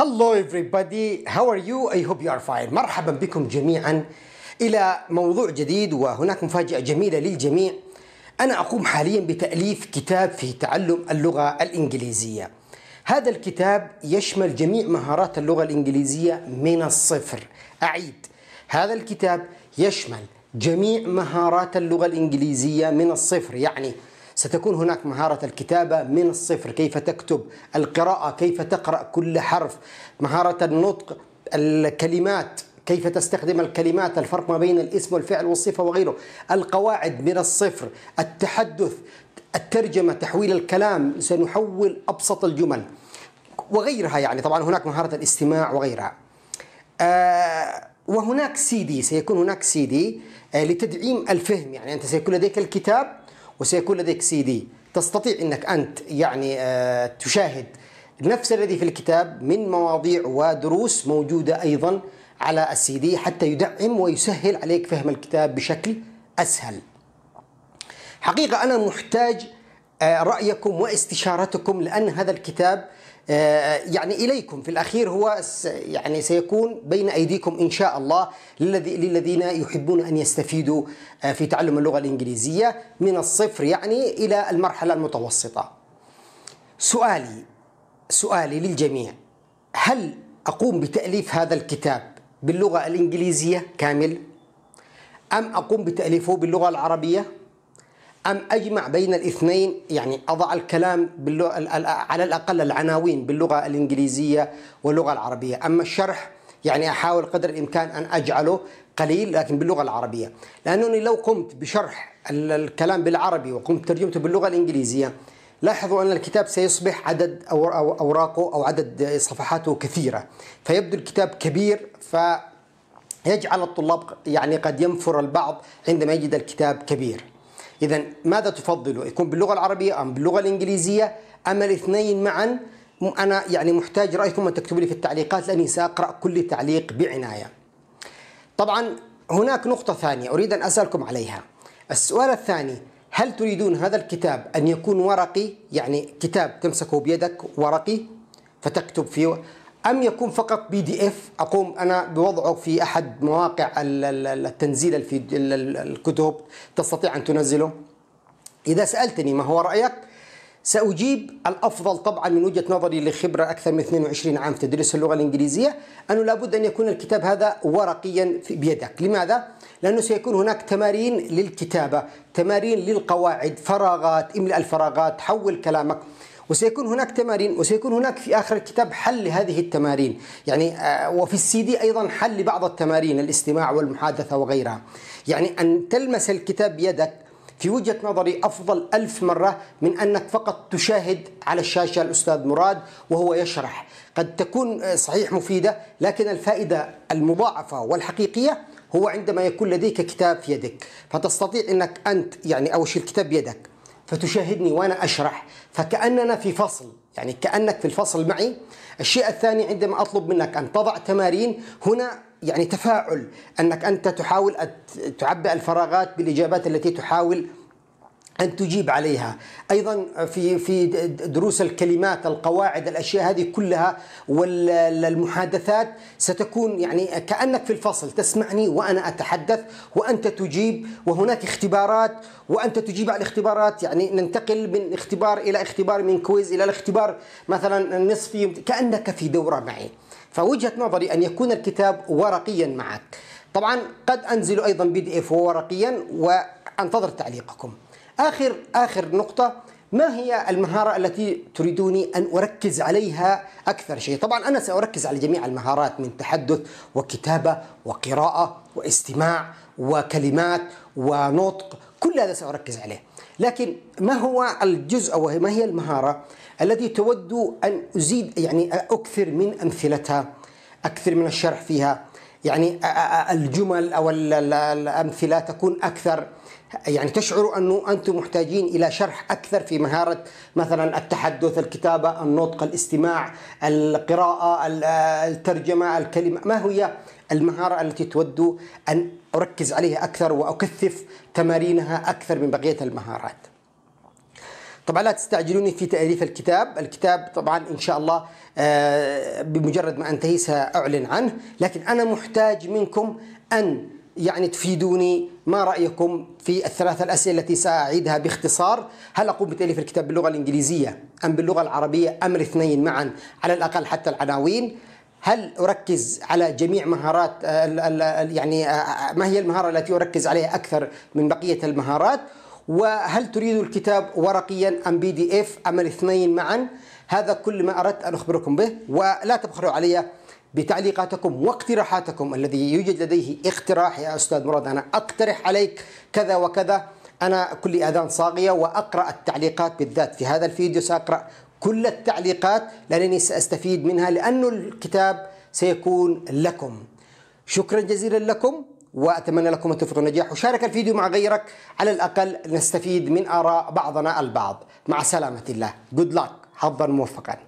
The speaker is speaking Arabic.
Hello everybody how are you I hope you are fine مرحبا بكم جميعا إلى موضوع جديد وهناك مفاجأة جميلة للجميع أنا أقوم حاليا بتأليف كتاب في تعلم اللغة الإنجليزية هذا الكتاب يشمل جميع مهارات اللغة الإنجليزية من الصفر أعيد هذا الكتاب يشمل جميع مهارات اللغة الإنجليزية من الصفر يعني ستكون هناك مهارة الكتابة من الصفر كيف تكتب القراءة كيف تقرأ كل حرف مهارة النطق الكلمات كيف تستخدم الكلمات الفرق ما بين الاسم والفعل والصفة وغيره القواعد من الصفر التحدث الترجمة تحويل الكلام سنحول أبسط الجمل وغيرها يعني طبعا هناك مهارة الاستماع وغيرها آه وهناك سي دي سيكون هناك سي دي آه، لتدعيم الفهم يعني أنت سيكون لديك الكتاب وسيكون لديك سي دي تستطيع انك انت يعني آه، تشاهد نفس الذي في الكتاب من مواضيع ودروس موجوده ايضا على السي دي حتى يدعم ويسهل عليك فهم الكتاب بشكل اسهل. حقيقه انا محتاج آه، رأيكم واستشارتكم لأن هذا الكتاب آه، يعني إليكم في الأخير هو يعني سيكون بين أيديكم إن شاء الله للذين يحبون أن يستفيدوا آه، في تعلم اللغة الإنجليزية من الصفر يعني إلى المرحلة المتوسطة سؤالي سؤالي للجميع هل أقوم بتأليف هذا الكتاب باللغة الإنجليزية كامل أم أقوم بتأليفه باللغة العربية؟ أم أجمع بين الاثنين يعني أضع الكلام باللغة على الأقل العناوين باللغة الإنجليزية واللغة العربية أما الشرح يعني أحاول قدر الإمكان أن أجعله قليل لكن باللغة العربية لأنني لو قمت بشرح الكلام بالعربي وقمت ترجمته باللغة الإنجليزية لاحظوا أن الكتاب سيصبح عدد أوراقه أو عدد صفحاته كثيرة فيبدو الكتاب كبير ف يجعل الطلاب يعني قد ينفر البعض عندما يجد الكتاب كبير إذا ماذا تفضل يكون باللغة العربية أم باللغة الإنجليزية أم الاثنين معا أنا يعني محتاج رأيكم أن تكتبوا لي في التعليقات لأني سأقرأ كل تعليق بعناية طبعا هناك نقطة ثانية أريد أن أسألكم عليها السؤال الثاني هل تريدون هذا الكتاب أن يكون ورقي يعني كتاب تمسكه بيدك ورقي فتكتب فيه أم يكون فقط بي دي إف أقوم أنا بوضعه في أحد مواقع التنزيل الكتب تستطيع أن تنزله إذا سألتني ما هو رأيك سأجيب الأفضل طبعا من وجهة نظري لخبرة أكثر من 22 عام في تدريس اللغة الإنجليزية أنه لابد أن يكون الكتاب هذا ورقيا بيدك لماذا؟ لأنه سيكون هناك تمارين للكتابة تمارين للقواعد فراغات املأ الفراغات حول كلامك وسيكون هناك تمارين وسيكون هناك في اخر الكتاب حل لهذه التمارين يعني آه، وفي السي دي ايضا حل لبعض التمارين الاستماع والمحادثه وغيرها يعني ان تلمس الكتاب بيدك في وجهة نظري أفضل ألف مرة من أنك فقط تشاهد على الشاشة الأستاذ مراد وهو يشرح قد تكون آه، صحيح مفيدة لكن الفائدة المضاعفة والحقيقية هو عندما يكون لديك كتاب في يدك فتستطيع أنك أنت يعني أول شيء الكتاب بيدك فتشاهدني وأنا أشرح فكأننا في فصل يعني كأنك في الفصل معي الشيء الثاني عندما أطلب منك أن تضع تمارين هنا يعني تفاعل أنك أنت تحاول تعبئ الفراغات بالإجابات التي تحاول أن تجيب عليها أيضا في في دروس الكلمات القواعد الأشياء هذه كلها والمحادثات ستكون يعني كأنك في الفصل تسمعني وأنا أتحدث وأنت تجيب وهناك اختبارات وأنت تجيب على الاختبارات يعني ننتقل من اختبار إلى اختبار من كويز إلى الاختبار مثلا النصفي كأنك في دورة معي فوجهة نظري أن يكون الكتاب ورقيا معك طبعا قد أنزل أيضا بي دي إف ورقيا وأنتظر تعليقكم آخر آخر نقطة ما هي المهارة التي تريدوني أن أركز عليها أكثر شيء؟ طبعا أنا سأركز على جميع المهارات من تحدث وكتابة وقراءة واستماع وكلمات ونطق كل هذا سأركز عليه لكن ما هو الجزء أو ما هي المهارة التي تود أن أزيد يعني أكثر من أمثلتها أكثر من الشرح فيها يعني الجمل او الامثله تكون اكثر يعني تشعروا انه انتم محتاجين الى شرح اكثر في مهاره مثلا التحدث، الكتابه، النطق، الاستماع، القراءه، الترجمه، الكلمه، ما هي المهاره التي تود ان اركز عليها اكثر واكثف تمارينها اكثر من بقيه المهارات؟ طبعا لا تستعجلوني في تأليف الكتاب الكتاب طبعا إن شاء الله آه، بمجرد ما أنتهي سأعلن عنه لكن أنا محتاج منكم أن يعني تفيدوني ما رأيكم في الثلاث الأسئلة التي سأعيدها باختصار هل أقوم بتأليف الكتاب باللغة الإنجليزية أم باللغة العربية أم الاثنين معا على الأقل حتى العناوين هل أركز على جميع مهارات آه، يعني آه، ما هي المهارة التي أركز عليها أكثر من بقية المهارات وهل تريد الكتاب ورقيا أم بي دي إف أم الاثنين معا هذا كل ما أردت أن أخبركم به ولا تبخلوا علي بتعليقاتكم واقتراحاتكم الذي يوجد لديه اقتراح يا أستاذ مراد أنا أقترح عليك كذا وكذا أنا كل آذان صاغية وأقرأ التعليقات بالذات في هذا الفيديو سأقرأ كل التعليقات لأنني سأستفيد منها لأن الكتاب سيكون لكم شكرا جزيلا لكم وأتمنى لكم التوفيق والنجاح وشارك الفيديو مع غيرك على الأقل نستفيد من آراء بعضنا البعض مع سلامة الله good luck حظا موفقا